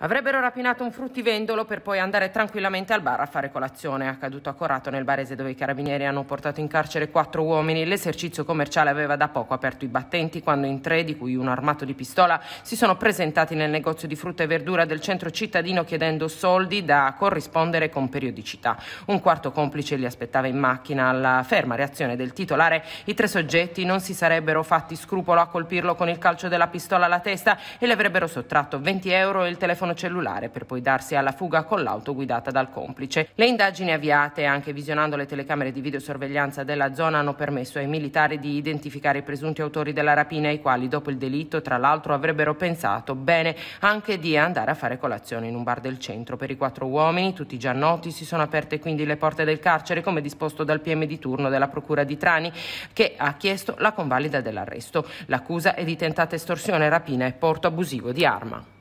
Avrebbero rapinato un fruttivendolo per poi andare tranquillamente al bar a fare colazione. accaduto a Corato nel barese dove i carabinieri hanno portato in carcere quattro uomini. L'esercizio commerciale aveva da poco aperto i battenti quando in tre, di cui uno armato di pistola, si sono presentati nel negozio di frutta e verdura del centro cittadino chiedendo soldi da corrispondere con periodicità. Un quarto complice li aspettava in macchina. Alla ferma reazione del titolare, i tre soggetti non si sarebbero fatti scrupolo a colpirlo con il calcio della pistola alla testa e le avrebbero sottratto 20 euro e il telefono telefono cellulare per poi darsi alla fuga con l'auto guidata dal complice. Le indagini avviate, anche visionando le telecamere di videosorveglianza della zona, hanno permesso ai militari di identificare i presunti autori della rapina, i quali dopo il delitto, tra l'altro, avrebbero pensato bene anche di andare a fare colazione in un bar del centro. Per i quattro uomini, tutti già noti, si sono aperte quindi le porte del carcere, come disposto dal PM di turno della Procura di Trani, che ha chiesto la convalida dell'arresto. L'accusa è di tentata estorsione, rapina e porto abusivo di arma.